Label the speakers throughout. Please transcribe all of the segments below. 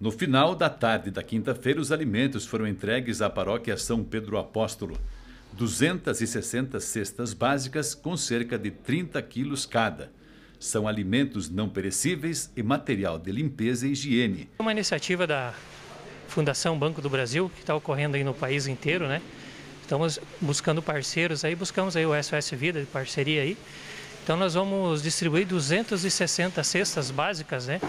Speaker 1: No final da tarde da quinta-feira, os alimentos foram entregues à paróquia São Pedro Apóstolo. 260 cestas básicas com cerca de 30 quilos cada. São alimentos não perecíveis e material de limpeza e higiene.
Speaker 2: Uma iniciativa da Fundação Banco do Brasil, que está ocorrendo aí no país inteiro, né? Estamos buscando parceiros aí, buscamos aí o SOS Vida de parceria aí. Então nós vamos distribuir 260 cestas básicas, né?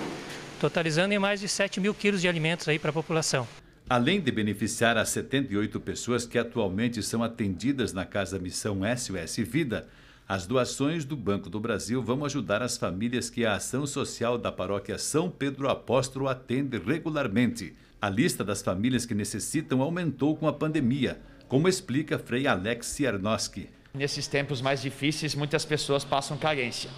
Speaker 2: totalizando em mais de 7 mil quilos de alimentos aí para a população.
Speaker 1: Além de beneficiar as 78 pessoas que atualmente são atendidas na Casa Missão SOS Vida, as doações do Banco do Brasil vão ajudar as famílias que a ação social da paróquia São Pedro Apóstolo atende regularmente. A lista das famílias que necessitam aumentou com a pandemia, como explica Frei Alex Ciarnoski.
Speaker 3: Nesses tempos mais difíceis, muitas pessoas passam carência.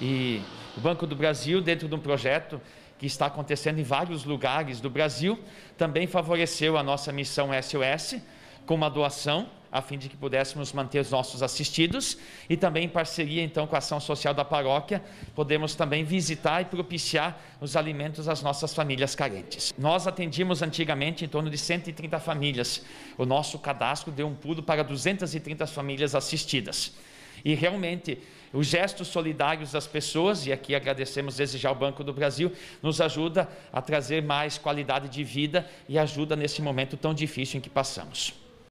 Speaker 3: E o Banco do Brasil, dentro de um projeto que está acontecendo em vários lugares do Brasil, também favoreceu a nossa missão SOS com uma doação a fim de que pudéssemos manter os nossos assistidos e também em parceria então com a ação social da paróquia, podemos também visitar e propiciar os alimentos às nossas famílias carentes. Nós atendíamos antigamente em torno de 130 famílias. O nosso cadastro deu um pulo para 230 famílias assistidas. E realmente os gestos solidários das pessoas, e aqui agradecemos desde já ao Banco do Brasil, nos ajuda a trazer mais qualidade de vida e ajuda nesse momento tão difícil em que passamos.